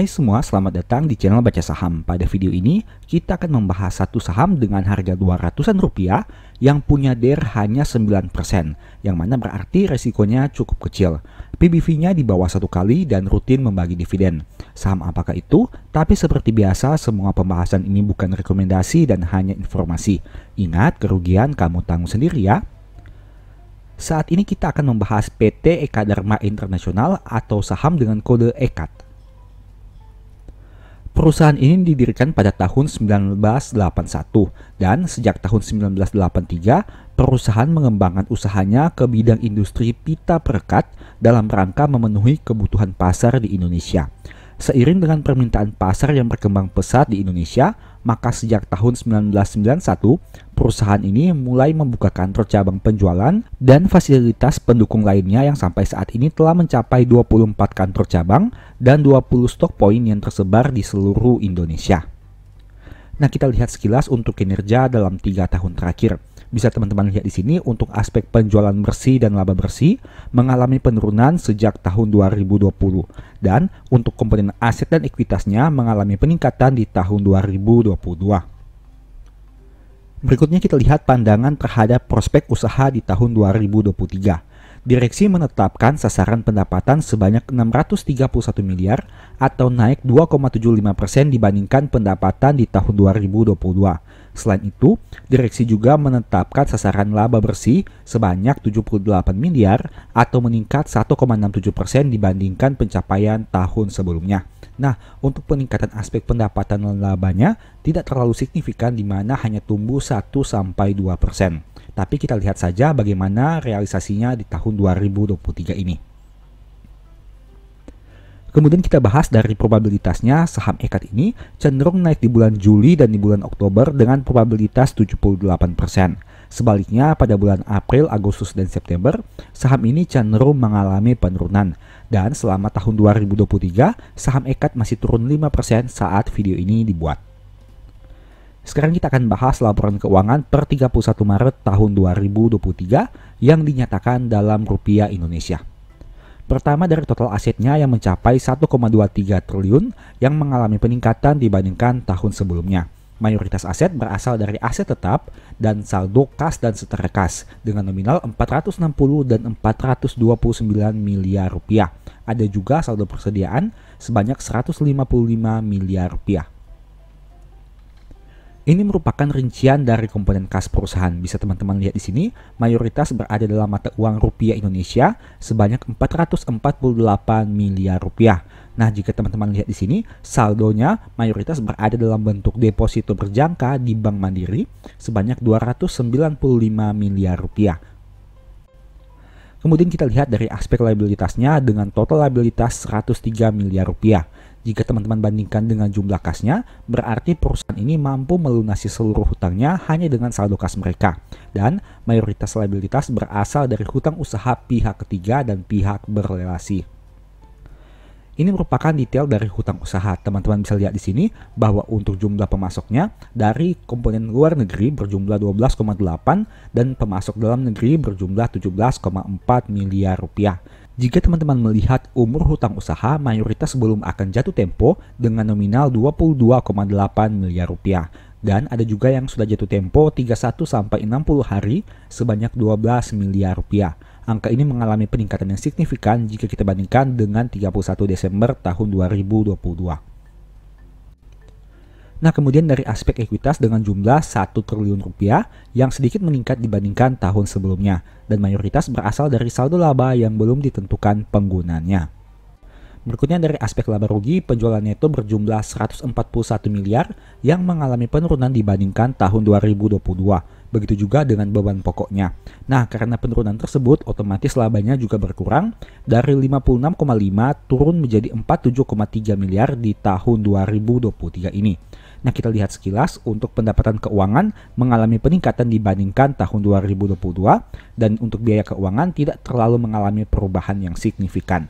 Hai semua, selamat datang di channel Baca Saham. Pada video ini, kita akan membahas satu saham dengan harga 200-an rupiah yang punya DER hanya 9%, yang mana berarti resikonya cukup kecil. PBV-nya di bawah satu kali dan rutin membagi dividen. Saham apakah itu? Tapi seperti biasa, semua pembahasan ini bukan rekomendasi dan hanya informasi. Ingat, kerugian kamu tanggung sendiri ya. Saat ini kita akan membahas PT Eka Dharma Internasional atau saham dengan kode EKAT. Perusahaan ini didirikan pada tahun 1981 dan sejak tahun 1983 perusahaan mengembangkan usahanya ke bidang industri pita perekat dalam rangka memenuhi kebutuhan pasar di Indonesia. Seiring dengan permintaan pasar yang berkembang pesat di Indonesia, maka sejak tahun 1991 perusahaan ini mulai membuka kantor cabang penjualan dan fasilitas pendukung lainnya yang sampai saat ini telah mencapai 24 kantor cabang dan 20 stok poin yang tersebar di seluruh Indonesia. Nah, kita lihat sekilas untuk kinerja dalam tiga tahun terakhir. Bisa teman-teman lihat di sini untuk aspek penjualan bersih dan laba bersih mengalami penurunan sejak tahun 2020 dan untuk komponen aset dan ekuitasnya mengalami peningkatan di tahun 2022. Berikutnya kita lihat pandangan terhadap prospek usaha di tahun 2023. Direksi menetapkan sasaran pendapatan sebanyak 631 miliar atau naik 2,75 persen dibandingkan pendapatan di tahun 2022. Selain itu, direksi juga menetapkan sasaran laba bersih sebanyak 78 miliar atau meningkat 1,67 persen dibandingkan pencapaian tahun sebelumnya. Nah, untuk peningkatan aspek pendapatan dan labanya tidak terlalu signifikan di mana hanya tumbuh 1-2 persen. Tapi kita lihat saja bagaimana realisasinya di tahun 2023 ini. Kemudian kita bahas dari probabilitasnya saham EKAT ini cenderung naik di bulan Juli dan di bulan Oktober dengan probabilitas 78%. Sebaliknya pada bulan April, Agustus, dan September, saham ini cenderung mengalami penurunan. Dan selama tahun 2023, saham EKAT masih turun 5% saat video ini dibuat. Sekarang kita akan bahas laporan keuangan per 31 Maret tahun 2023 yang dinyatakan dalam rupiah Indonesia. Pertama dari total asetnya yang mencapai 1,23 triliun yang mengalami peningkatan dibandingkan tahun sebelumnya. Mayoritas aset berasal dari aset tetap dan saldo kas dan setara kas dengan nominal 460 dan 429 miliar rupiah. Ada juga saldo persediaan sebanyak 155 miliar rupiah. Ini merupakan rincian dari komponen kas perusahaan. Bisa teman-teman lihat di sini, mayoritas berada dalam mata uang rupiah Indonesia sebanyak 448 miliar rupiah. Nah, jika teman-teman lihat di sini, saldonya mayoritas berada dalam bentuk deposito berjangka di Bank Mandiri sebanyak 295 miliar rupiah. Kemudian kita lihat dari aspek liabilitasnya dengan total liabilitas 103 miliar rupiah. Jika teman-teman bandingkan dengan jumlah kasnya, berarti perusahaan ini mampu melunasi seluruh hutangnya hanya dengan saldo kas mereka. Dan mayoritas liabilitas berasal dari hutang usaha pihak ketiga dan pihak berrelasi. Ini merupakan detail dari hutang usaha. Teman-teman bisa lihat di sini bahwa untuk jumlah pemasoknya dari komponen luar negeri berjumlah 12,8 dan pemasok dalam negeri berjumlah 17,4 miliar rupiah. Jika teman-teman melihat umur hutang usaha mayoritas belum akan jatuh tempo dengan nominal 22,8 miliar rupiah dan ada juga yang sudah jatuh tempo 31 sampai 60 hari sebanyak 12 miliar rupiah. Angka ini mengalami peningkatan yang signifikan jika kita bandingkan dengan 31 Desember tahun 2022. Nah, kemudian dari aspek ekuitas dengan jumlah 1 triliun rupiah yang sedikit meningkat dibandingkan tahun sebelumnya dan mayoritas berasal dari saldo laba yang belum ditentukan penggunanya. Berikutnya dari aspek laba rugi, penjualan neto berjumlah 141 miliar yang mengalami penurunan dibandingkan tahun 2022 begitu juga dengan beban pokoknya. Nah, karena penurunan tersebut, otomatis labanya juga berkurang dari 56,5 turun menjadi 47,3 miliar di tahun 2023 ini. Nah, kita lihat sekilas untuk pendapatan keuangan mengalami peningkatan dibandingkan tahun 2022 dan untuk biaya keuangan tidak terlalu mengalami perubahan yang signifikan.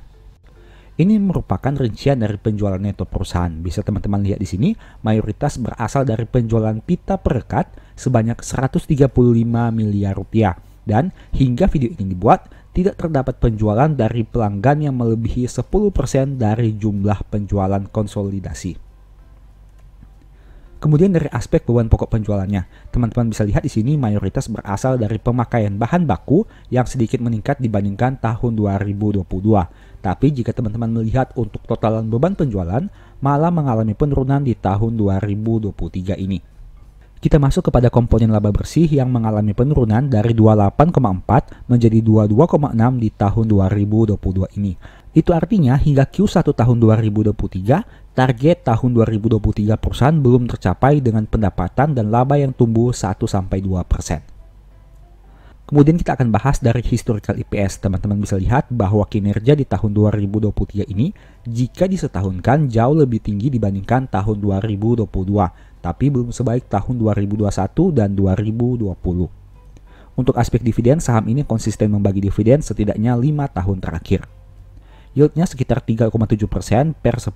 Ini merupakan rincian dari penjualan neto perusahaan. Bisa teman-teman lihat di sini, mayoritas berasal dari penjualan pita perekat sebanyak 135 miliar rupiah. Dan hingga video ini dibuat, tidak terdapat penjualan dari pelanggan yang melebihi 10% dari jumlah penjualan konsolidasi. Kemudian dari aspek beban pokok penjualannya, teman-teman bisa lihat di sini mayoritas berasal dari pemakaian bahan baku yang sedikit meningkat dibandingkan tahun 2022. Tapi jika teman-teman melihat untuk totalan beban penjualan, malah mengalami penurunan di tahun 2023 ini. Kita masuk kepada komponen laba bersih yang mengalami penurunan dari 28,4 menjadi 22,6 di tahun 2022 ini. Itu artinya hingga Q1 tahun 2023, target tahun 2023 perusahaan belum tercapai dengan pendapatan dan laba yang tumbuh 1-2%. Kemudian kita akan bahas dari historical EPS. Teman-teman bisa lihat bahwa kinerja di tahun 2023 ini jika disetahunkan jauh lebih tinggi dibandingkan tahun 2022, tapi belum sebaik tahun 2021 dan 2020. Untuk aspek dividen, saham ini konsisten membagi dividen setidaknya 5 tahun terakhir. Yieldnya sekitar 3,7% persen per 10,2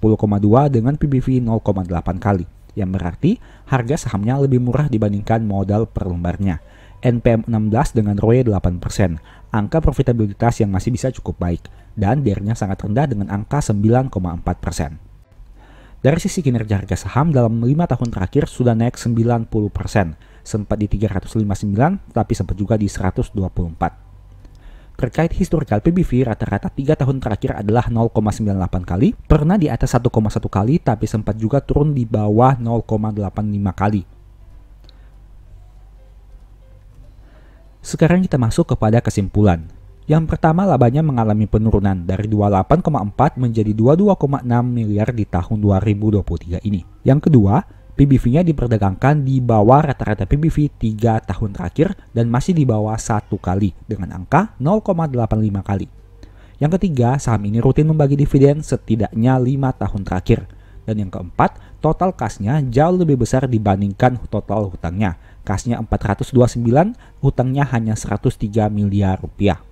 dengan PBV 0,8 kali, yang berarti harga sahamnya lebih murah dibandingkan modal per lembarnya. NPM 16 dengan ROE 8%, persen, angka profitabilitas yang masih bisa cukup baik, dan DER-nya sangat rendah dengan angka 9,4%. persen. Dari sisi kinerja harga saham dalam 5 tahun terakhir sudah naik 90%, sempat di 359 tapi sempat juga di 124. Terkait historical PBV, rata-rata 3 tahun terakhir adalah 0,98 kali, pernah di atas 1,1 kali, tapi sempat juga turun di bawah 0,85 kali. Sekarang kita masuk kepada kesimpulan. Yang pertama labanya mengalami penurunan dari 28,4 menjadi 22,6 miliar di tahun 2023 ini. Yang kedua, PBV-nya diperdagangkan di bawah rata-rata PBV 3 tahun terakhir dan masih di bawah satu kali dengan angka 0,85 kali. Yang ketiga, saham ini rutin membagi dividen setidaknya 5 tahun terakhir. Dan yang keempat, total kasnya jauh lebih besar dibandingkan total hutangnya. Kasnya 429, hutangnya hanya 103 miliar rupiah.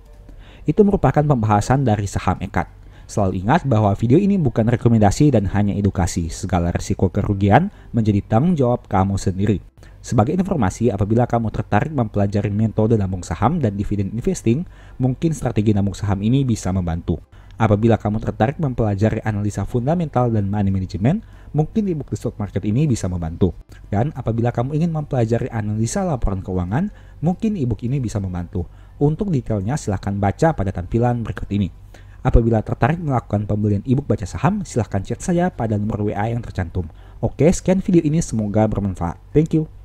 Itu merupakan pembahasan dari saham Ekat. Selalu ingat bahwa video ini bukan rekomendasi dan hanya edukasi. Segala risiko kerugian menjadi tanggung jawab kamu sendiri. Sebagai informasi, apabila kamu tertarik mempelajari metode nabung saham dan dividend investing, mungkin strategi nabung saham ini bisa membantu. Apabila kamu tertarik mempelajari analisa fundamental dan money management, mungkin e-book The Stock Market ini bisa membantu. Dan apabila kamu ingin mempelajari analisa laporan keuangan, mungkin e-book ini bisa membantu. Untuk detailnya silahkan baca pada tampilan berikut ini. Apabila tertarik melakukan pembelian e baca saham, silahkan chat saya pada nomor WA yang tercantum. Oke, sekian video ini semoga bermanfaat. Thank you.